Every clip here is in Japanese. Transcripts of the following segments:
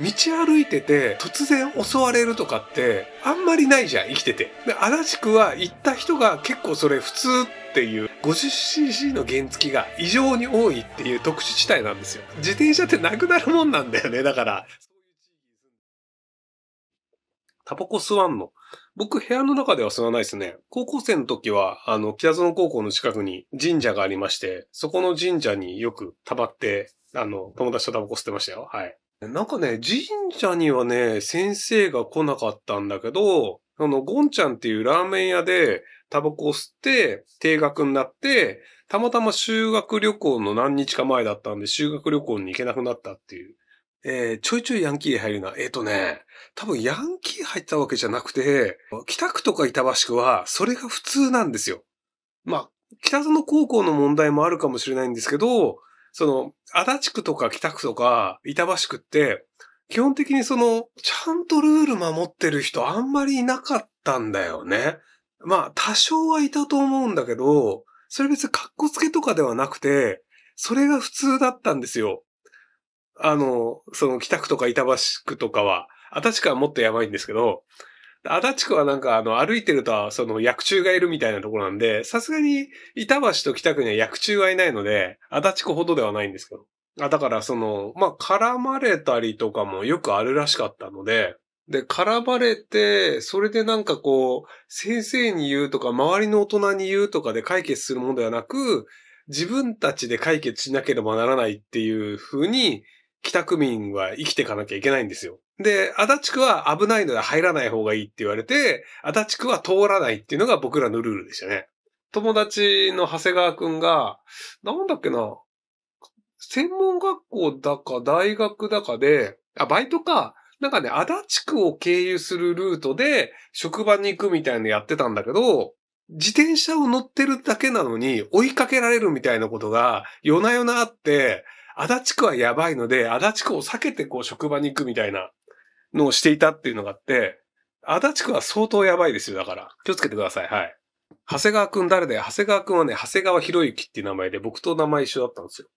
道歩いてて突然襲われるとかってあんまりないじゃん生きてて。で足立区は行った人が結構それ普通っていう 50cc の原付が異常に多いっていう特殊地帯なんですよ。自転車ってなくなるもんなんだよねだから。タバコ吸わんの。僕、部屋の中では吸わないですね。高校生の時は、あの、北園高校の近くに神社がありまして、そこの神社によくたまって、あの、友達とタバコ吸ってましたよ。はい。なんかね、神社にはね、先生が来なかったんだけど、あの、ゴンちゃんっていうラーメン屋でタバコを吸って、定額になって、たまたま修学旅行の何日か前だったんで、修学旅行に行けなくなったっていう。えー、ちょいちょいヤンキー入るな。えっ、ー、とね、多分ヤンキー入ったわけじゃなくて、北区とか板橋区はそれが普通なんですよ。まあ、北園高校の問題もあるかもしれないんですけど、その、足立区とか北区とか、板橋区って、基本的にその、ちゃんとルール守ってる人あんまりいなかったんだよね。まあ、多少はいたと思うんだけど、それ別に格好つけとかではなくて、それが普通だったんですよ。あの、その北区とか板橋区とかは、立かはもっとやばいんですけど、足立区はなんかあの歩いてるとその薬中がいるみたいなところなんで、さすがに板橋と北区には薬中はいないので、足立区ほどではないんですけど。あ、だからその、まあ、絡まれたりとかもよくあるらしかったので、で、絡まれて、それでなんかこう、先生に言うとか、周りの大人に言うとかで解決するものではなく、自分たちで解決しなければならないっていう風に、北区民は生きていかなきゃいけないんですよ。で、足立区は危ないので入らない方がいいって言われて、足立区は通らないっていうのが僕らのルールでしたね。友達の長谷川くんが、なんだっけな、専門学校だか大学だかで、あ、バイトか、なんかね、足立区を経由するルートで職場に行くみたいのやってたんだけど、自転車を乗ってるだけなのに追いかけられるみたいなことが夜な夜なあって、足立区はやばいので、足立区を避けてこう職場に行くみたいなのをしていたっていうのがあって、足立区は相当やばいですよ、だから。気をつけてください、はい。長谷川くん誰だよ長谷川くんはね、長谷川博之っていう名前で、僕と名前一緒だったんですよ。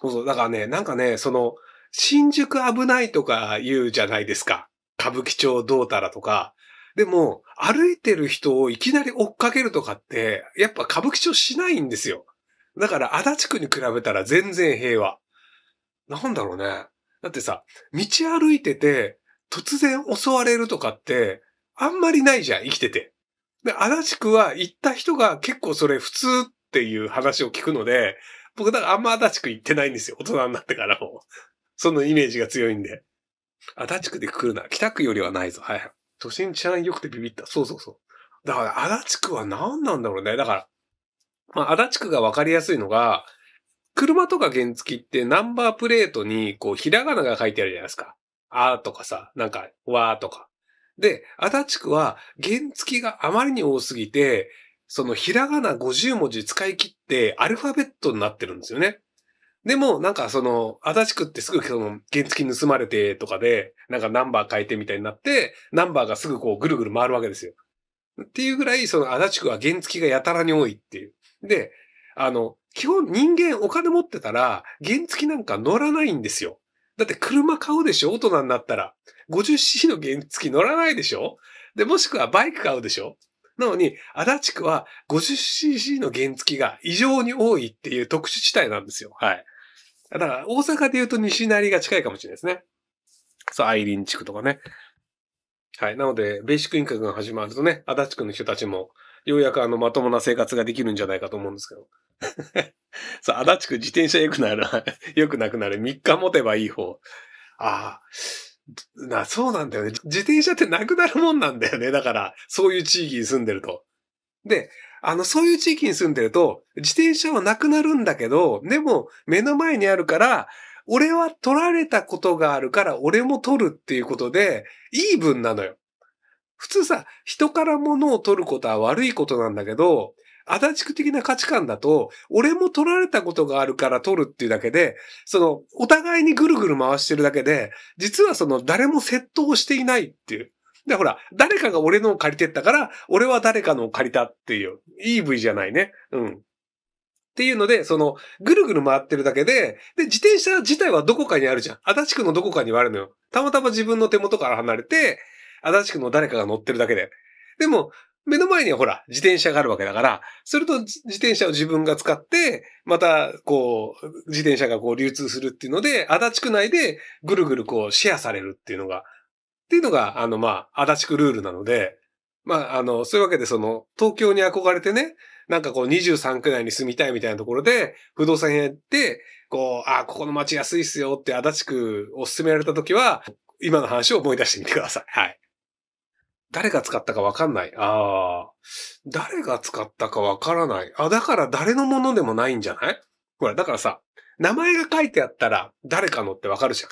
そうそう。だからね、なんかね、その、新宿危ないとか言うじゃないですか。歌舞伎町どうたらとか。でも、歩いてる人をいきなり追っかけるとかって、やっぱ歌舞伎町しないんですよ。だから、足立区に比べたら全然平和。なんだろうね。だってさ、道歩いてて、突然襲われるとかって、あんまりないじゃん、生きてて。で、足立区は行った人が結構それ普通っていう話を聞くので、僕だからあんま足立区行ってないんですよ、大人になってからも。そのイメージが強いんで。足立区で来るな。北区よりはないぞ。はい。都心治安良くてビビった。そうそうそう。だから足立区は何なんだろうね。だから、まあ足立区がわかりやすいのが、車とか原付ってナンバープレートに、こう、ひらがなが書いてあるじゃないですか。あーとかさ、なんか、わーとか。で、足立区は原付があまりに多すぎて、そのひらがな50文字使い切ってアルファベットになってるんですよね。でも、なんかその、足立区ってすぐその、原付盗まれてとかで、なんかナンバー変えてみたいになって、ナンバーがすぐこうぐるぐる回るわけですよ。っていうぐらい、その足立区は原付がやたらに多いっていう。で、あの、基本人間お金持ってたら、原付なんか乗らないんですよ。だって車買うでしょ大人になったら。50cc の原付乗らないでしょで、もしくはバイク買うでしょなのに、足立区は 50cc の原付が異常に多いっていう特殊地帯なんですよ。はい。だから、大阪で言うと西成が近いかもしれないですね。そう、アイリン地区とかね。はい。なので、ベーシックインカムが始まるとね、足立区の人たちも、ようやくあの、まともな生活ができるんじゃないかと思うんですけど。そう、足立区自転車良くなる、良くなくなる。3日持てばいい方。ああ。な、そうなんだよね。自転車ってなくなるもんなんだよね。だから、そういう地域に住んでると。で、あの、そういう地域に住んでると、自転車はなくなるんだけど、でも、目の前にあるから、俺は取られたことがあるから、俺も取るっていうことで、イーブンなのよ。普通さ、人から物を取ることは悪いことなんだけど、足立区的な価値観だと、俺も取られたことがあるから取るっていうだけで、その、お互いにぐるぐる回してるだけで、実はその、誰も窃盗していないっていう。で、ほら、誰かが俺のを借りてったから、俺は誰かのを借りたっていう。EV じゃないね。うん。っていうので、その、ぐるぐる回ってるだけで、で、自転車自体はどこかにあるじゃん。足立区のどこかにはあるのよ。たまたま自分の手元から離れて、足立区の誰かが乗ってるだけで。でも、目の前にはほら、自転車があるわけだから、それと自転車を自分が使って、また、こう、自転車がこう流通するっていうので、足立区内でぐるぐるこうシェアされるっていうのが、っていうのが、あの、まあ、足立区ルールなので、まあ、あの、そういうわけでその、東京に憧れてね、なんかこう23区内に住みたいみたいなところで、不動産屋行って、こう、あ、ここの街安いっすよって足立区を勧められた時は、今の話を思い出してみてください。はい。誰が使ったかわかんない。ああ。誰が使ったかわからない。あ、だから誰のものでもないんじゃないほら、だからさ、名前が書いてあったら誰かのってわかるじゃん。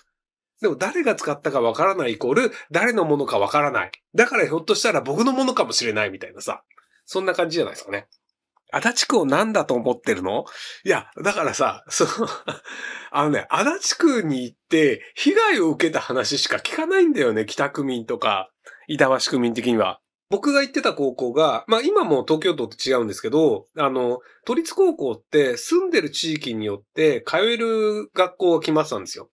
でも誰が使ったかわからないイコール誰のものかわからない。だからひょっとしたら僕のものかもしれないみたいなさ。そんな感じじゃないですかね。足立区を何だと思ってるのいや、だからさ、そのあのね、足立区に行って被害を受けた話しか聞かないんだよね、北区民とか。板橋区民的には。僕が行ってた高校が、まあ今も東京都って違うんですけど、あの、都立高校って住んでる地域によって通える学校が決まってたんですよ。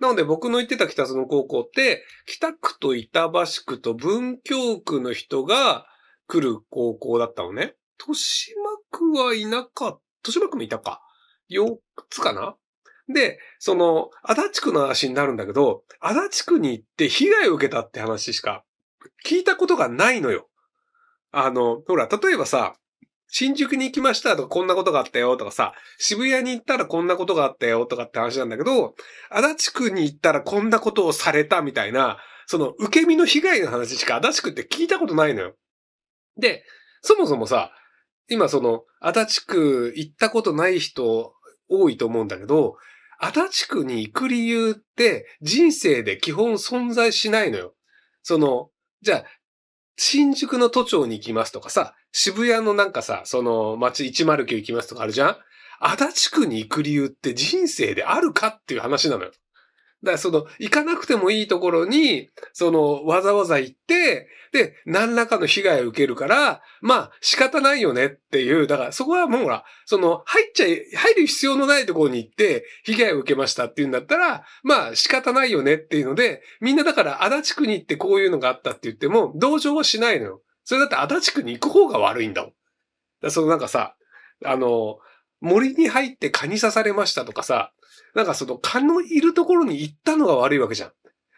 なので僕の行ってた北園高校って、北区と板橋区と文京区の人が来る高校だったのね。豊島区はいなかった。豊島区もいたか。4つかなで、その、足立区の話になるんだけど、足立区に行って被害を受けたって話しか聞いたことがないのよ。あの、ほら、例えばさ、新宿に行きましたとかこんなことがあったよとかさ、渋谷に行ったらこんなことがあったよとかって話なんだけど、足立区に行ったらこんなことをされたみたいな、その受け身の被害の話しか足立区って聞いたことないのよ。で、そもそもさ、今その足立区行ったことない人多いと思うんだけど、足立区に行く理由って人生で基本存在しないのよ。その、じゃあ、新宿の都庁に行きますとかさ、渋谷のなんかさ、その街109行きますとかあるじゃん足立区に行く理由って人生であるかっていう話なのよ。だからその、行かなくてもいいところに、その、わざわざ行って、で、何らかの被害を受けるから、まあ、仕方ないよねっていう、だからそこはもうほら、その、入っちゃい、入る必要のないところに行って、被害を受けましたっていうんだったら、まあ、仕方ないよねっていうので、みんなだから足立区に行ってこういうのがあったって言っても、同情はしないのよ。それだって足立区に行く方が悪いんだもん。だそのなんかさ、あの、森に入って蚊に刺されましたとかさ、なんかその蚊のいるところに行ったのが悪いわけじゃん。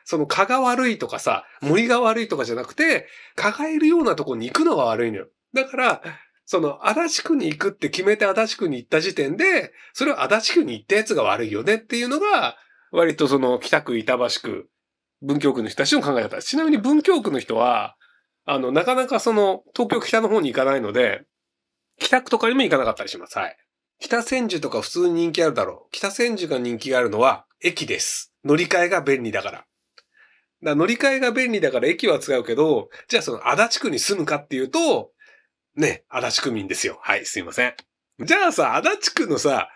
その蚊が悪いとかさ、森が悪いとかじゃなくて、蚊がいるようなとこに行くのが悪いのよ。だから、その、足立区に行くって決めて足立区に行った時点で、それは足立区に行ったやつが悪いよねっていうのが、割とその、北区、板橋区、文京区の人たちの考え方。ちなみに文京区の人は、あの、なかなかその、東京北の方に行かないので、北区とかにも行かなかったりします。はい。北千住とか普通に人気あるだろう。北千住が人気があるのは駅です。乗り換えが便利だから。だ乗り換えが便利だから駅は使うけど、じゃあその足立区に住むかっていうと、ね、足立区民ですよ。はい、すいません。じゃあさ、足立区のさ、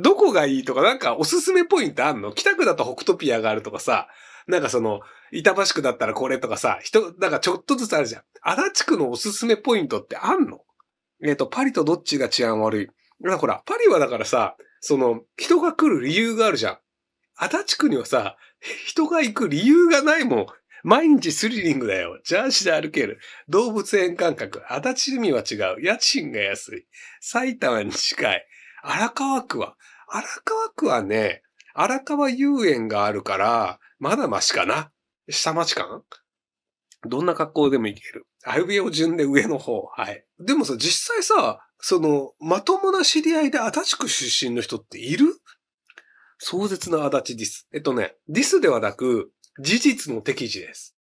どこがいいとかなんかおすすめポイントあんの北区だと北トピアがあるとかさ、なんかその、板橋区だったらこれとかさ、人、なんかちょっとずつあるじゃん。足立区のおすすめポイントってあんのえっ、ー、と、パリとどっちが治安悪いな、ほら、パリはだからさ、その、人が来る理由があるじゃん。足立区にはさ、人が行く理由がないもん。毎日スリリングだよ。ジャージで歩ける。動物園感覚。足立海は違う。家賃が安い。埼玉に近い。荒川区は。荒川区はね、荒川遊園があるから、まだましかな。下町感どんな格好でも行ける。あいうえを順で上の方。はい。でもさ、実際さ、その、まともな知り合いで足立区出身の人っている壮絶な足立ディス。えっとね、ディスではなく、事実の適時です。